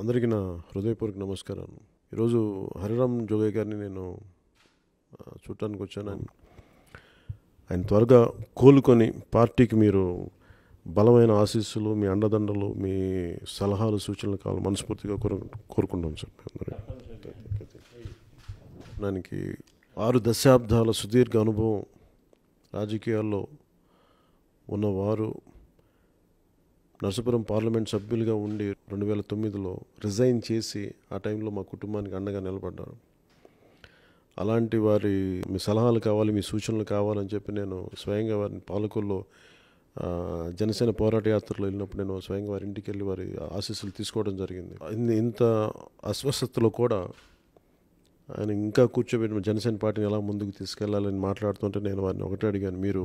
అందరికీ నా హృదయపూర్వక నమస్కారం ఈరోజు హరిరామ్ జోగయ్య గారిని నేను చూడటానికి వచ్చాను ఆయన ఆయన త్వరగా కోలుకొని పార్టీకి మీరు బలమైన ఆశీస్సులు మీ అండదండలు మీ సలహాలు సూచనలు కావాలి మనస్ఫూర్తిగా కోరు కోరుకుంటాం సార్ దానికి ఆరు దశాబ్దాల సుదీర్ఘ అనుభవం రాజకీయాల్లో ఉన్నవారు నర్సపురం పార్లమెంట్ సభ్యులుగా ఉండి రెండు వేల తొమ్మిదిలో రిజైన్ చేసి ఆ టైంలో మా కుటుంబానికి అండగా నిలబడ్డారు అలాంటి వారి మీ సలహాలు కావాలి మీ సూచనలు కావాలని చెప్పి నేను స్వయంగా వారిని పాలకుల్లో జనసేన పోరాట యాత్రలో వెళ్ళినప్పుడు నేను స్వయంగా వారి ఇంటికి వెళ్ళి వారి ఆశీస్సులు తీసుకోవడం జరిగింది ఇంత అస్వస్థతలో కూడా ఆయన ఇంకా కూర్చోబెట్టిన జనసేన పార్టీని ఎలా ముందుకు తీసుకెళ్లాలని మాట్లాడుతుంటే నేను వారిని ఒకటే అడిగాను మీరు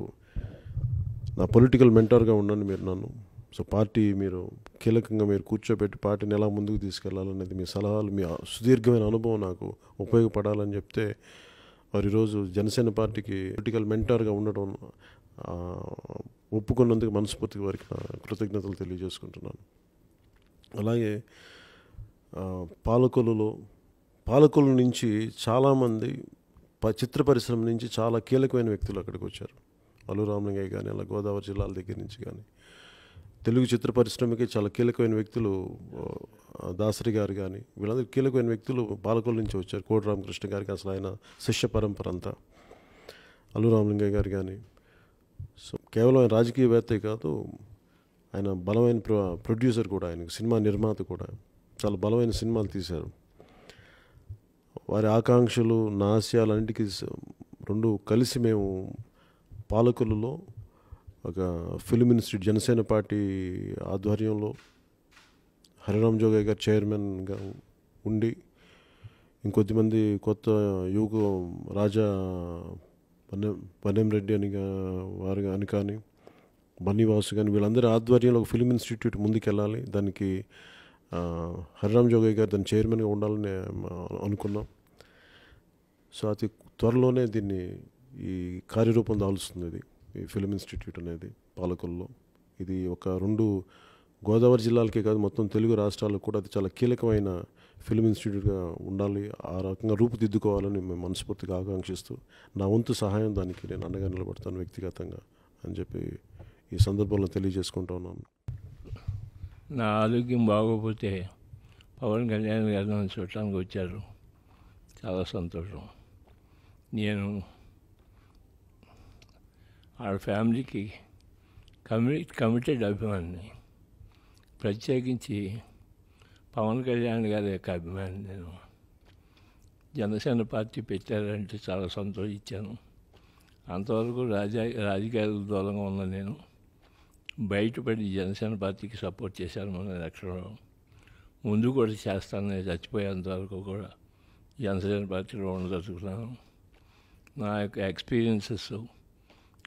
నా పొలిటికల్ మెంటర్గా ఉండండి మీరు నన్ను సో పార్టీ మీరు కీలకంగా మీరు కూర్చోబెట్టి పార్టీని ఎలా ముందుకు తీసుకెళ్లాలనేది మీ సలహాలు మీ సుదీర్ఘమైన అనుభవం నాకు ఉపయోగపడాలని చెప్తే వారు ఈరోజు జనసేన పార్టీకి పొలిటికల్ మెంటర్గా ఉండడం ఒప్పుకున్నందుకు మనస్ఫూర్తిగా వారికి కృతజ్ఞతలు తెలియజేసుకుంటున్నాను అలాగే పాలకొలులో పాలకుల నుంచి చాలామంది ప చిత్ర పరిశ్రమ నుంచి చాలా కీలకమైన వ్యక్తులు అక్కడికి వచ్చారు అల్లు రామలింగయ్య కానీ అలా గోదావరి జిల్లాల దగ్గర నుంచి కానీ తెలుగు చిత్ర పరిశ్రమకి చాలా కీలకమైన వ్యక్తులు దాసరి గారు కానీ వీళ్ళందరూ కీలకమైన వ్యక్తులు పాలకుల నుంచి వచ్చారు కోటి రామకృష్ణ గారికి అసలు ఆయన శిష్య పరంపర అంతా అల్లు రామలింగయ్య గారు కానీ సో కేవలం ఆయన రాజకీయవేత్తే కాదు ఆయన బలమైన ప్రొడ్యూసర్ కూడా ఆయన సినిమా నిర్మాత కూడా చాలా బలమైన సినిమాలు తీశారు వారి ఆకాంక్షలు నా ఆశయాలన్నిటికీ రెండు కలిసి మేము పాలకులలో ఒక ఫిలిం ఇన్స్టిట్యూట్ జనసేన పార్టీ ఆధ్వర్యంలో హరిరామ్ జోగయ్య గారు చైర్మన్గా ఉండి ఇంకొద్దిమంది కొత్త యువకు రాజా పన్నెం పన్నెం రెడ్డి అని వారు అని కానీ బన్నీవాసు కానీ వీళ్ళందరి ఆధ్వర్యంలో ఒక ఫిలిం ఇన్స్టిట్యూట్ ముందుకెళ్ళాలి దానికి హరిరామ్ జోగయ్య గారు దాని చైర్మన్గా ఉండాలని అనుకున్నాం సో అతి త్వరలోనే దీన్ని ఈ కార్యరూపం దాల్స్తుంది ఇది ఈ ఫిలిం ఇన్స్టిట్యూట్ అనేది పాలకొల్లో ఇది ఒక రెండు గోదావరి జిల్లాలకే కాదు మొత్తం తెలుగు రాష్ట్రాలకు కూడా అది చాలా కీలకమైన ఫిలిం ఇన్స్టిట్యూట్గా ఉండాలి ఆ రకంగా రూపుదిద్దుకోవాలని మేము మనస్ఫూర్తిగా ఆకాంక్షిస్తూ నా వంతు సహాయం దానికి నేను అండగా నిలబడతాను వ్యక్తిగతంగా అని చెప్పి ఈ సందర్భంలో తెలియజేసుకుంటూ ఉన్నాను నా ఆరోగ్యం బాగోపోతే పవన్ కళ్యాణ్ గారిని చూడటానికి వచ్చారు చాలా సంతోషం నేను ఆ ఫ్యామిలీకి కమి కమిటెడ్ అభిమాని ప్రత్యేకించి పవన్ కళ్యాణ్ గారి యొక్క అభిమాని నేను జనసేన పార్టీ పెట్టారంటే చాలా సంతోషించాను అంతవరకు రాజా రాజకీయాలకు దూరంగా ఉన్న నేను బయటపడి జనసేన పార్టీకి సపోర్ట్ చేశాను మన ఎలక్షన్లో ముందు కూడా చేస్తానని చచ్చిపోయేంతవరకు కూడా జనసేన పార్టీలో ఉండదలుచుకున్నాను నా యొక్క ఎక్స్పీరియన్సెస్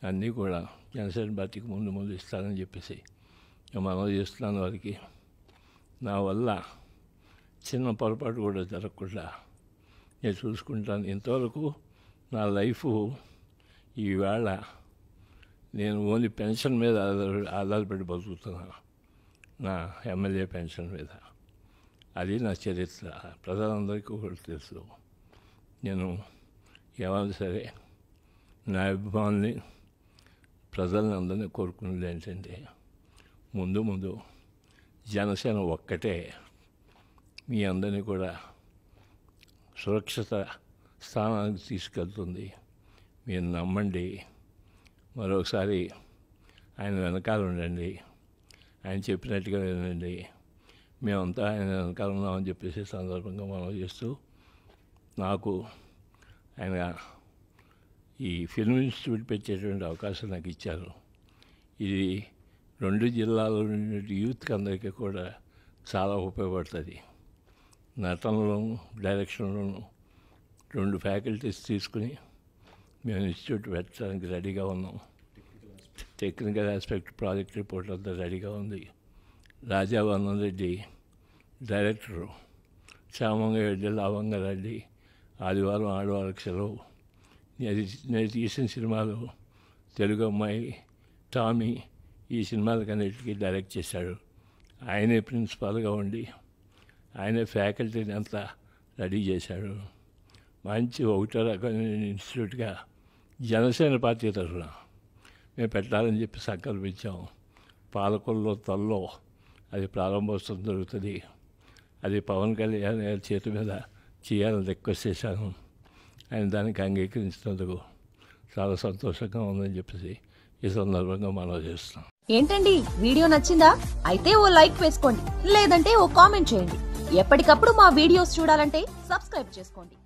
అన్నీ కూడా జనసేన పార్టీకి ముందు ముందు ఇస్తానని చెప్పేసి మనం మనవి చేస్తున్నాను వారికి నా వల్ల చిన్న పొరపాటు కూడా జరగకుండా నేను చూసుకుంటాను ఇంతవరకు నా లైఫ్ ఈవేళ నేను ఓన్లీ పెన్షన్ మీద ఆధార ఆధారపడి బతుకుతున్నాను నా ఎమ్మెల్యే పెన్షన్ మీద అది నా చరిత్ర ప్రజలందరికీ కూడా తెలుసు నేను ఏమైనా సరే నా అభిమానుల్ని ప్రజలను అందరినీ కోరుకున్నది ఏంటంటే ముందు ముందు జనసేన ఒక్కటే మీ అందరినీ కూడా సురక్షిత స్థానానికి తీసుకెళ్తుంది మీరు నమ్మండి మరొకసారి ఆయన వెనకాల ఉండండి ఆయన చెప్పినట్టుగా వినండి మేమంతా ఆయన వెనకాల ఉన్నామని చెప్పేసి సందర్భంగా మనం చేస్తూ నాకు ఆయన ఈ ఫిల్మ్ ఇన్స్టిట్యూట్ పెట్టేటువంటి అవకాశం నాకు ఇచ్చారు ఇది రెండు జిల్లాలో యూత్కి అందరికీ కూడా చాలా ఉపయోగపడుతుంది నటనలోను డైరెక్షన్లోను రెండు ఫ్యాకల్టీస్ తీసుకుని మేము ఇన్స్టిట్యూట్ పెట్టడానికి రెడీగా ఉన్నాం టెక్నికల్ ఆస్పెక్ట్ ప్రాజెక్ట్ రిపోర్ట్ అంతా రెడీగా ఉంది రాజా రాజావర్ణన్ రెడ్డి డైరెక్టరు శ్యామంగారెడ్డి రెడ్డి రెడ్డి ఆదివారం ఆడవాళ్ళకి సెలవు నేను తీసిన సినిమాలు తెలుగు అమ్మాయి టామీ ఈ సినిమాలకు డైరెక్ట్ చేశాడు ఆయనే ప్రిన్సిపాల్గా ఉండి ఆయనే ఫ్యాకల్టీని అంతా రెడీ చేశాడు మంచి ఒకటో రకమైన ఇన్స్టిట్యూట్గా జనసేన పార్టీ తరఫున మేము పెట్టాలని చెప్పి సంకల్పించాం పాలకొల్లో తల్లో అది ప్రారంభోత్సవం జరుగుతుంది అది పవన్ కళ్యాణ్ గారి చేతి మీద చేయాలని రిక్వెస్ట్ చేశాను ఆయన దానికి అంగీకరించినందుకు చాలా సంతోషంగా ఉందని చెప్పేసి ఈ సందర్భంగా మనం చేస్తున్నాం ఏంటండి వీడియో నచ్చిందా అయితే ఓ లైక్ వేసుకోండి లేదంటే ఓ కామెంట్ చేయండి ఎప్పటికప్పుడు మా వీడియోస్ చూడాలంటే సబ్స్క్రైబ్ చేసుకోండి